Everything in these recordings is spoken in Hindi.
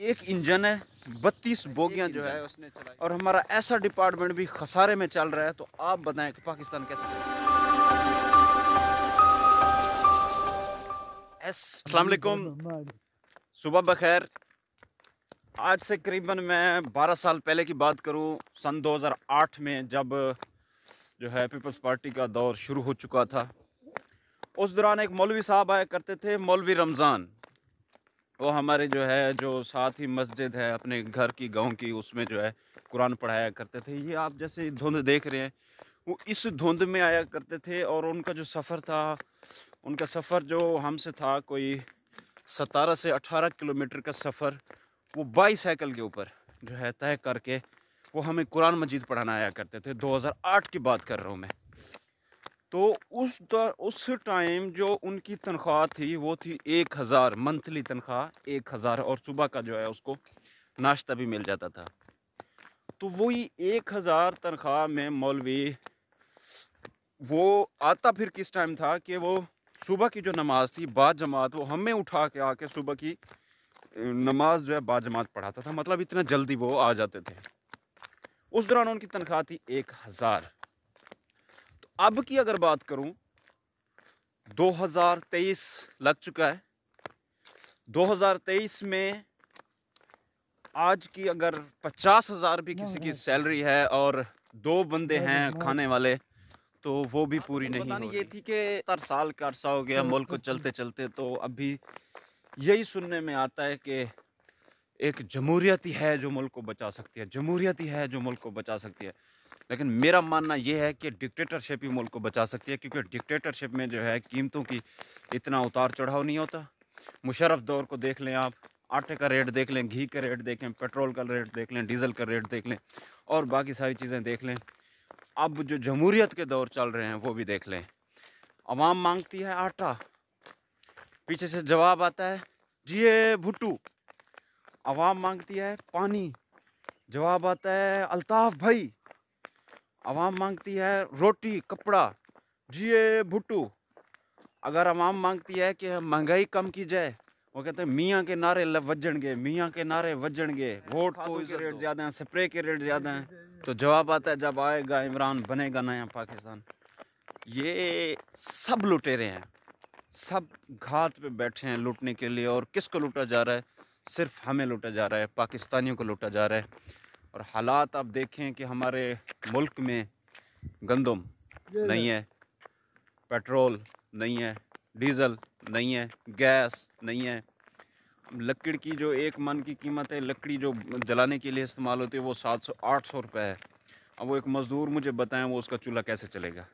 एक इंजन है बत्तीस बोगियां जो है उसने चलाई और हमारा ऐसा डिपार्टमेंट भी खसारे में चल रहा है तो आप बताएं कि पाकिस्तान कैसे असलकुम सुबह बखैर आज से करीबन मैं 12 साल पहले की बात करूं सन 2008 में जब जो है पीपल्स पार्टी का दौर शुरू हो चुका था उस दौरान एक मौलवी साहब आया करते थे मौलवी रमज़ान वो हमारे जो है जो साथ ही मस्जिद है अपने घर की गांव की उसमें जो है कुरान पढ़ाया करते थे ये आप जैसे धुंध देख रहे हैं वो इस धुंध में आया करते थे और उनका जो सफ़र था उनका सफ़र जो हमसे था कोई सतारह से अठारह किलोमीटर का सफ़र वो बाईसाइकिल के ऊपर जो है तय करके वो हमें कुरान मजीद पढ़ाना आया करते थे 2008 की बात कर रहा हूँ मैं तो उस दौर उस टाइम जो उनकी तनख्वाह थी वो थी एक हज़ार मंथली तनख्वाह एक हज़ार और सुबह का जो है उसको नाश्ता भी मिल जाता था तो वही एक हज़ार तनख्वाह में मौलवी वो आता फिर किस टाइम था कि वो सुबह की जो नमाज़ थी बाद जमात वो हमें उठा के आके सुबह की नमाज जो है बाद जमात पढ़ाता था मतलब इतना जल्दी वो आ जाते थे उस दौरान उनकी तनख्वाह थी एक हज़ार अब की अगर बात करूं 2023 लग चुका है 2023 में आज की अगर पचास हज़ार भी किसी की सैलरी है और दो बंदे हैं खाने वाले तो वो भी पूरी तो नहीं हो ये थी कि हर साल का अरसा हो गया मुल्क को चलते चलते तो अभी यही सुनने में आता है कि एक जमहूरियत ही है जो मुल्क को बचा सकती है जमहूरियत ही है जो मुल्क को बचा सकती है लेकिन मेरा मानना यह है कि डिक्टेटरशिप ही मुल्क को बचा सकती है क्योंकि डिक्टेटरशिप में जो है कीमतों की इतना उतार चढ़ाव नहीं होता मुशरफ दौर को देख लें आप आटे का रेट देख लें घी का रेट देख लें पेट्रोल का रेट देख लें डीजल का रेट देख लें और बाकी सारी चीज़ें देख लें अब जो जमहूरीत के दौर चल रहे हैं वो भी देख लें आवाम मांगती है आटा पीछे से जवाब आता है जी भुट्टू आवाम मांगती है पानी जवाब आता है अल्ताफ भाई आवाम मांगती है रोटी कपड़ा जिए भुट्टू अगर आवाम मांगती है कि महंगाई कम की जाए वो कहते हैं मियाँ के नारे गए मियाँ के नारे गए वोट तो के रेट ज़्यादा हैं स्प्रे के रेट ज़्यादा हैं तो जवाब आता है जब आएगा इमरान बनेगा नया पाकिस्तान ये सब लुटेरे हैं सब घात पे बैठे हैं लूटने के लिए और किसको लूटा जा रहा है सिर्फ हमें लूटा जा रहा है पाकिस्तानियों को लूटा जा रहा है और हालात आप देखें कि हमारे मुल्क में गंदम नहीं है पेट्रोल नहीं है डीज़ल नहीं है गैस नहीं है लकड़ी की जो एक मन की कीमत है लकड़ी जो जलाने के लिए इस्तेमाल होती है वो सात सौ आठ सौ रुपये है अब वो एक मज़दूर मुझे बताएं वो उसका चूल्हा कैसे चलेगा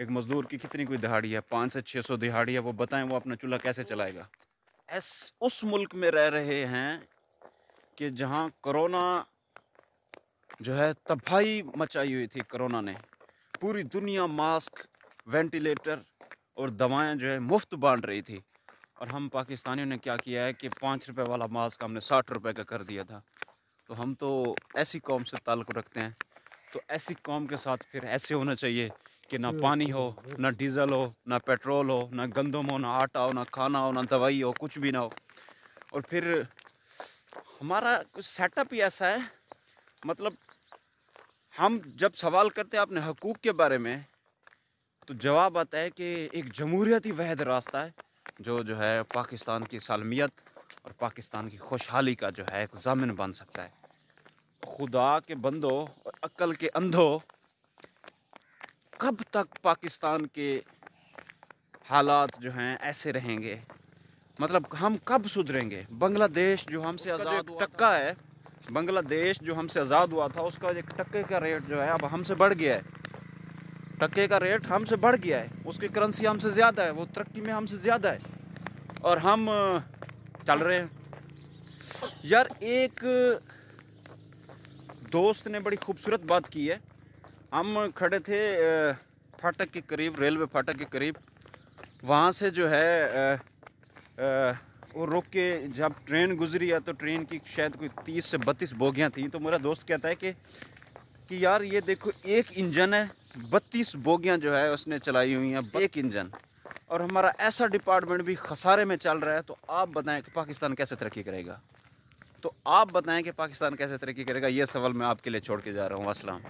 एक मज़दूर की कितनी कोई दिहाड़ी है पाँच से छः सौ दिहाड़ी है वो बताएं वो अपना चूल्हा कैसे चलाएगा ऐस उस मुल्क में रह रहे हैं कि जहाँ कोरोना जो है तबाही मचाई हुई थी कोरोना ने पूरी दुनिया मास्क वेंटिलेटर और दवाएं जो है मुफ्त बांट रही थी और हम पाकिस्तानियों ने क्या किया है कि पाँच रुपए वाला मास्क हमने साठ रुपए का कर दिया था तो हम तो ऐसी कौम से ताल्लुक़ रखते हैं तो ऐसी कौम के साथ फिर ऐसे होना चाहिए कि ना पानी हो ना डीज़ल हो ना पेट्रोल हो ना गंदम हो ना आटा हो ना खाना हो ना दवाई हो कुछ भी ना हो और फिर हमारा कुछ सेटअप ही ऐसा है मतलब हम जब सवाल करते हैं अपने हकूक़ के बारे में तो जवाब आता है कि एक जमहूरियती वहद रास्ता है जो जो है पाकिस्तान की सालमियत और पाकिस्तान की खुशहाली का जो है एक जामिन बन सकता है खुदा के बंदो और अक्ल के अंधो कब तक पाकिस्तान के हालात जो हैं ऐसे रहेंगे मतलब हम कब सुधरेंगे बांग्लादेश जो हमसे आज़ाद टक्का है बांग्लादेश जो हमसे आज़ाद हुआ था उसका एक टक्के का रेट जो है अब हमसे बढ़ गया है टक्के का रेट हमसे बढ़ गया है उसकी करेंसी हमसे ज़्यादा है वो तरक्की में हमसे ज़्यादा है और हम चल रहे हैं यार एक दोस्त ने बड़ी खूबसूरत बात की है हम खड़े थे फाटक के करीब रेलवे फाटक के करीब वहाँ से जो है वो रुक के जब ट्रेन गुजरी है तो ट्रेन की शायद कोई तीस से बत्तीस बोगियाँ थी तो मेरा दोस्त कहता है कि कि यार ये देखो एक इंजन है बत्तीस बोगियाँ जो है उसने चलाई हुई हैं एक इंजन और हमारा ऐसा डिपार्टमेंट भी खसारे में चल रहा है तो आप बताएं कि पाकिस्तान कैसे तरक्की करेगा तो आप बताएं कि पाकिस्तान कैसे तरक्की करेगा ये सवाल मैं आपके लिए छोड़ के जा रहा हूँ असलम